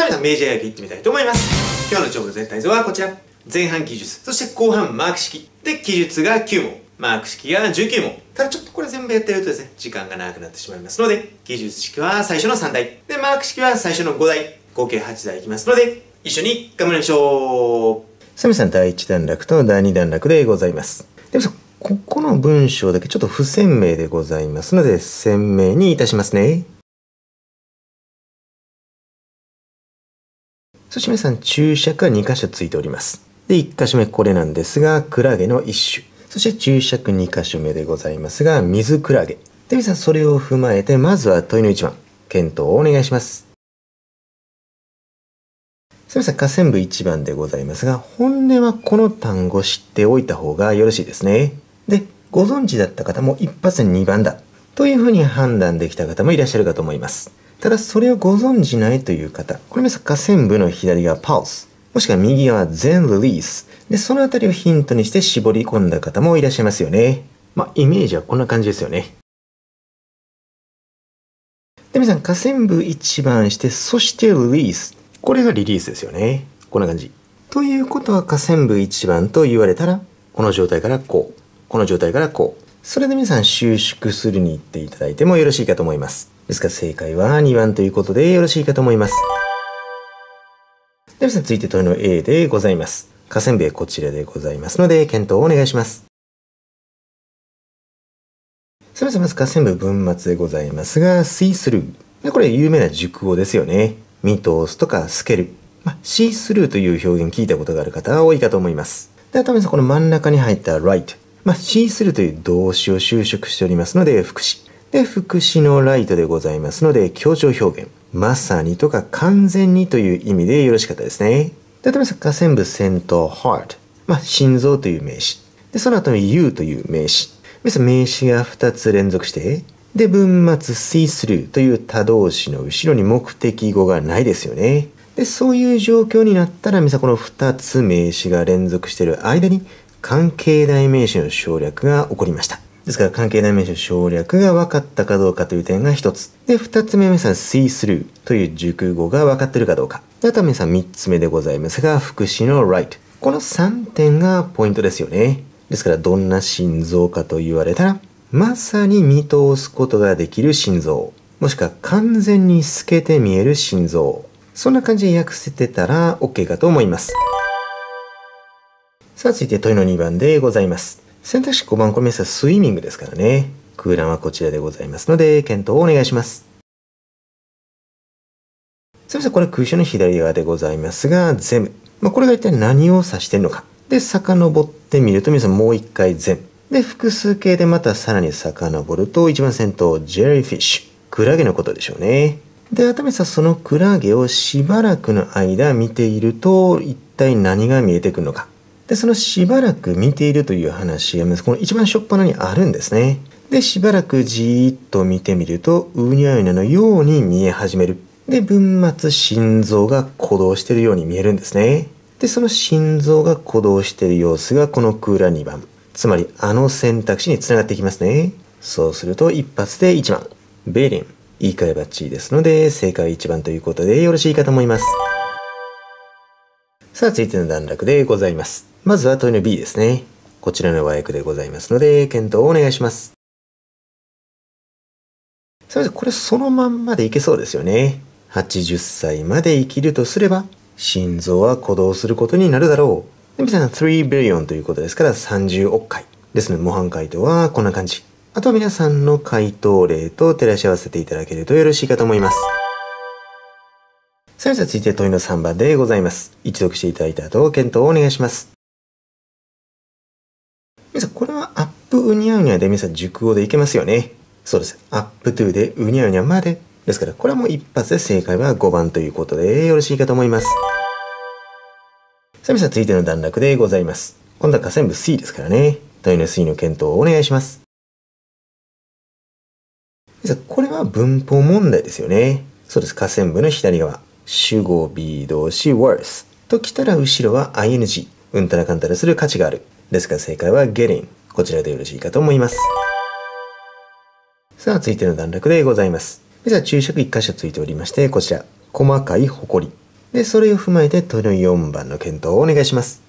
それではメジャー野球いってみたいと思います今日の勝負の全体像はこちら前半記述そして後半マーク式で記述が9問マーク式が19問ただちょっとこれ全部やってるとですね時間が長くなってしまいますので記述式は最初の3題でマーク式は最初の5題合計8台いきますので一緒に頑張りましょうサミさん第1段落と第2段落でございますでもさ、ここの文章だけちょっと不鮮明でございますので鮮明にいたしますねそして皆さん注射が2箇所ついております。で、1箇所目これなんですが、クラゲの一種。そして注釈2箇所目でございますが、水クラゲ。で、皆さん、それを踏まえて、まずは問いの1番、検討をお願いします。すみません、下線部1番でございますが、本音はこの単語知っておいた方がよろしいですね。で、ご存知だった方も一発で2番だ。というふうに判断できた方もいらっしゃるかと思います。ただそれをご存じないという方、これも下線部の左側パウス、もしくは右側全リリース。で、そのあたりをヒントにして絞り込んだ方もいらっしゃいますよね。まあ、イメージはこんな感じですよね。で、皆さん、下線部1番して、そしてリリース。これがリリースですよね。こんな感じ。ということは、下線部1番と言われたら、この状態からこう、この状態からこう、それで皆さん収縮するに言っていただいてもよろしいかと思います。ですから正解は2番ということでよろしいかと思います。では皆さん続いて問いの A でございます。河川部こちらでございますので検討をお願いします。それではまず河川部文末でございますが、シースルー。これ有名な熟語ですよね。見通すとか透ける。まあ、シースルーという表現聞いたことがある方は多いかと思います。で、は、田皆さんこの真ん中に入った right。まあ、スするという動詞を修飾しておりますので、副詞。で、副詞のライトでございますので、強調表現。まさにとか完全にという意味でよろしかったですね。例えば、下線部先頭 heart。まあ、心臓という名詞。で、その後の you という名詞。名詞が2つ連続して、で、文末 see through という他動詞の後ろに目的語がないですよね。で、そういう状況になったら、みさこの2つ名詞が連続している間に、関係代名詞の省略が起こりました。ですから関係代名詞の省略が分かったかどうかという点が1つ。で、2つ目目さん、see through という熟語が分かってるかどうか。あとは目さん、3つ目でございますが、副詞の right。この3点がポイントですよね。ですから、どんな心臓かと言われたら、まさに見通すことができる心臓。もしくは完全に透けて見える心臓。そんな感じで訳せてたら OK かと思います。さあ続いて問いの2番でございます。選択肢5番コメンススイミングですからね。空欄はこちらでございますので、検討をお願いします。すみません、これ空所の左側でございますが、ゼム。まあ、これが一体何を指してるのか。で、遡ってみると、皆さんもう一回ゼム。で、複数形でまたさらに遡ると、一番先頭、ジェリーフィッシュ。クラゲのことでしょうね。で、改めてそのクラゲをしばらくの間見ていると、一体何が見えてくるのか。で、そのしばらく見ているという話が、この一番初っ端にあるんですね。で、しばらくじーっと見てみると、ウニャウニャのように見え始める。で、文末心臓が鼓動しているように見えるんですね。で、その心臓が鼓動している様子がこの空欄2番。つまり、あの選択肢につながっていきますね。そうすると、一発で1番。ベリン。言い換えばっちりですので、正解1番ということでよろしいかと思います。さあ、続いての段落でございます。まずは問いの B ですね。こちらの和訳でございますので、検討をお願いします。すみません、これそのまんまでいけそうですよね。80歳まで生きるとすれば、心臓は鼓動することになるだろう。皆さん3 billion ということですから30億回。ですので模範解答はこんな感じ。あとは皆さんの回答例と照らし合わせていただけるとよろしいかと思います。さあ、続いて問いの3番でございます。一読していただいた後、検討をお願いします。皆さん、これはアップうにゃうにゃで皆さん熟語でいけますよね。そうです。アップトゥーでうにゃうにゃまで。ですから、これはもう一発で正解は5番ということでよろしいかと思います。さあ、皆さん、続いての段落でございます。今度は河川部 C ですからね。問いの C の検討をお願いします。皆さん、これは文法問題ですよね。そうです。河川部の左側。主語 be 動詞 worth ときたら後ろは ing うんたらかんたらする価値があるですから正解は getting こちらでよろしいかと思いますさあ続いての段落でございますじゃあ注釈1箇所ついておりましてこちら細かい誇りでそれを踏まえて問いの4番の検討をお願いします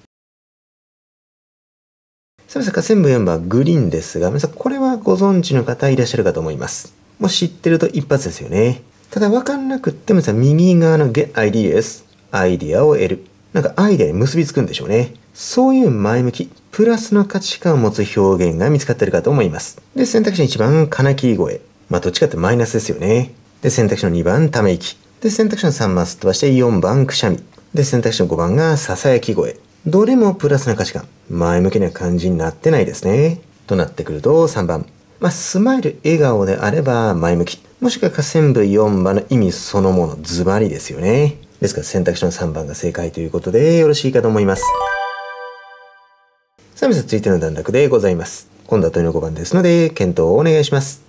さあ、さか全部4番グリーンですが、皆さんこれはご存知の方いらっしゃるかと思います。もう知ってると一発ですよね。ただ分かんなくってもさ、右側の get ideas、アイディアを得る。なんかアイデアに結びつくんでしょうね。そういう前向き、プラスの価値観を持つ表現が見つかってるかと思います。で、選択肢の1番、金木声。まあ、どっちかってマイナスですよね。で、選択肢の2番、ため息。で、選択肢の3番、すっ飛ばして4番、くしゃみ。で、選択肢の5番が、ささやき声。どれもプラスな価値観。前向きな感じになってないですね。となってくると、3番、まあ、スマイル笑顔であれば前向き。もしくは下線部4番の意味そのもの、ズバリですよね。ですから選択肢の3番が正解ということでよろしいかと思います。さあ、皆さん続いての段落でございます。今度は問いの5番ですので、検討をお願いします。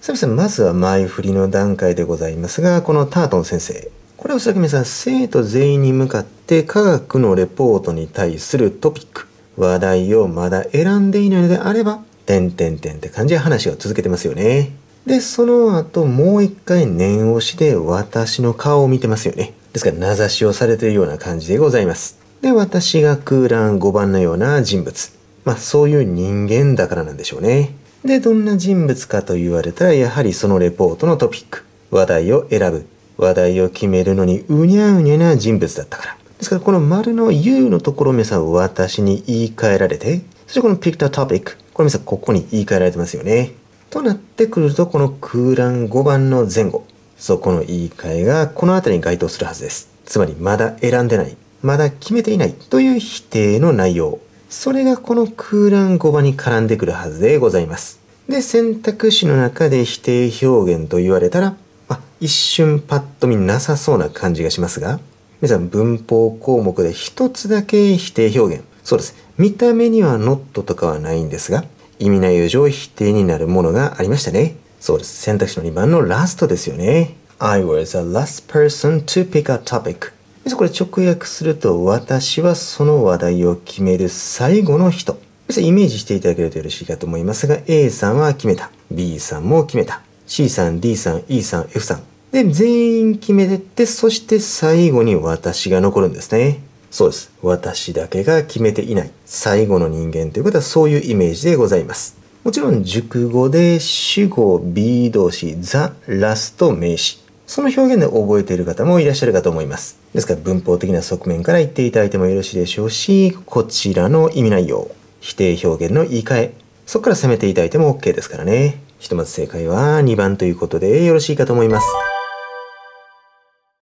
さあ、皆さん、まずは前振りの段階でございますが、このタートン先生。これはおそらく皆さん、生徒全員に向かって科学のレポートに対するトピック。話題をまだ選んでいないのであれば、んてんって感じで話を続けてますよね。で、その後もう一回念押しで私の顔を見てますよね。ですから名指しをされているような感じでございます。で、私が空欄5番のような人物。まあそういう人間だからなんでしょうね。で、どんな人物かと言われたらやはりそのレポートのトピック。話題を選ぶ。話題を決めるのにうにゃうにゃな人物だったから。ですからこの丸の U のところを皆さん私に言い換えられて、そしてこのピクタート p i ク、これ皆さんここに言い換えられてますよね。となってくるとこの空欄5番の前後、そこの言い換えがこの辺りに該当するはずです。つまりまだ選んでない、まだ決めていないという否定の内容。それがこの空欄5番に絡んでくるはずでございます。で、選択肢の中で否定表現と言われたら、まあ、一瞬パッと見なさそうな感じがしますが、皆さん文法項目で一つだけ否定表現。そうです。見た目には not とかはないんですが、意味内容上否定になるものがありましたね。そうです。選択肢の2番のラストですよね。I was the last person to pick a topic. これ直訳すると、私はその話題を決める最後の人。イメージしていただけるとよろしいかと思いますが、A さんは決めた。B さんも決めた。C さん、D さん、E さん、F さん。で、全員決めてって、そして最後に私が残るんですね。そうです。私だけが決めていない。最後の人間ということはそういうイメージでございます。もちろん熟語で主語 B 動詞ザ・ラスト名詞。その表現で覚えている方もいらっしゃるかと思います。ですから文法的な側面から言っていただいてもよろしいでしょうし、こちらの意味内容、否定表現の言い換え、そこから攻めていただいても OK ですからね。ひとまず正解は2番ということでよろしいかと思います。